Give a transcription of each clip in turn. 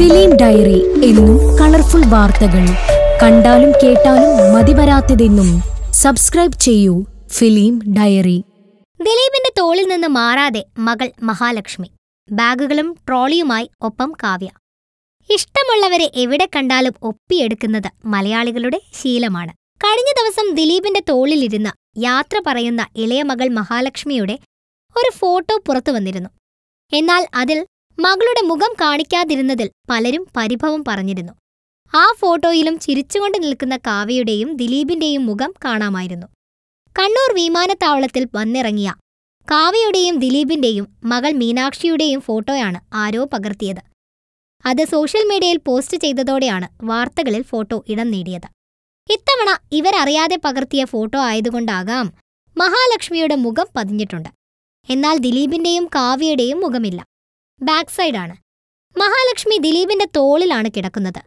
film diary എന്നും colourful വാർത്തകൾ കണ്ടാലും കേട്ടാലും വരാത്തതെന്നും സബ്സ്ക്രൈബ് ചെയ്യൂ ഫിലിം ഡയറി ദിലീപിന്റെ തോളിൽ നിന്ന് മാറാതെ മകൾ മഹാലക്ഷ്മി ബാഗുകളും ട്രോളിയുമായി ഒപ്പം കാവ്യ ഇഷ്ടമുള്ളവരെ എവിടെ കണ്ടാലും ഒപ്പിയെടുക്കുന്നത് മലയാളികളുടെ ശീലമാണ് കഴിഞ്ഞ ദിവസം ദിലീപിന്റെ തോളിലിരുന്ന യാത്ര പറയുന്ന ഇളയ മകൾ മഹാലക്ഷ്മിയുടെ ഒരു ഫോട്ടോ പുറത്തു വന്നിരുന്നു എന്നാൽ അതിൽ മകളുടെ മുഖം കാണിക്കാതിരുന്നതിൽ പലരും പരിഭവം പറഞ്ഞിരുന്നു ആ ഫോട്ടോയിലും ചിരിച്ചുകൊണ്ട് നിൽക്കുന്ന കാവ്യയുടെയും ദിലീപിന്റെയും മുഖം കാണാമായിരുന്നു കണ്ണൂർ വിമാനത്താവളത്തിൽ വന്നിറങ്ങിയ കാവ്യയുടെയും ദിലീപിന്റെയും മകൾ മീനാക്ഷിയുടെയും ഫോട്ടോയാണ് ആരോ പകർത്തിയത് അത് സോഷ്യൽ മീഡിയയിൽ പോസ്റ്റ് ചെയ്തതോടെയാണ് വാർത്തകളിൽ ഫോട്ടോ ഇടം നേടിയത് ഇത്തവണ ഇവരറിയാതെ പകർത്തിയ ഫോട്ടോ ആയതുകൊണ്ടാകാം മഹാലക്ഷ്മിയുടെ മുഖം പതിഞ്ഞിട്ടുണ്ട് എന്നാൽ ദിലീപിന്റെയും കാവ്യയുടെയും മുഖമില്ല ബാക്ക് സൈഡാണ് മഹാലക്ഷ്മി ദിലീപിന്റെ തോളിലാണ് കിടക്കുന്നത്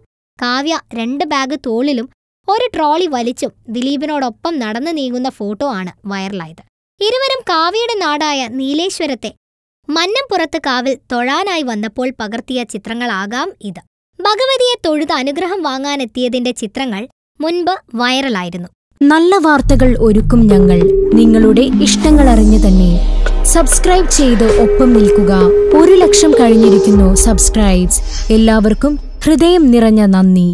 കാവ്യ രണ്ട് ബാഗ് തോളിലും ഒരു ട്രോളി വലിച്ചും ദിലീപിനോടൊപ്പം നടന്നു നീങ്ങുന്ന ഫോട്ടോ ആണ് വൈറലായത് ഇരുവരും കാവ്യയുടെ നാടായ നീലേശ്വരത്തെ മന്നംപുറത്ത് കാവിൽ തൊഴാനായി വന്നപ്പോൾ പകർത്തിയ ചിത്രങ്ങളാകാം ഇത് ഭഗവതിയെ തൊഴുത് അനുഗ്രഹം വാങ്ങാനെത്തിയതിന്റെ ചിത്രങ്ങൾ മുൻപ് വൈറലായിരുന്നു നല്ല വാർത്തകൾ ഒരുക്കും ഞങ്ങൾ നിങ്ങളുടെ ഇഷ്ടങ്ങൾ അറിഞ്ഞു തന്നെ സബ്സ്ക്രൈബ് ചെയ്ത് ഒപ്പം നിൽക്കുക ഒരു ലക്ഷം കഴിഞ്ഞിരിക്കുന്നു സബ്സ്ക്രൈബ്സ് എല്ലാവർക്കും ഹൃദയം നിറഞ്ഞ നന്ദി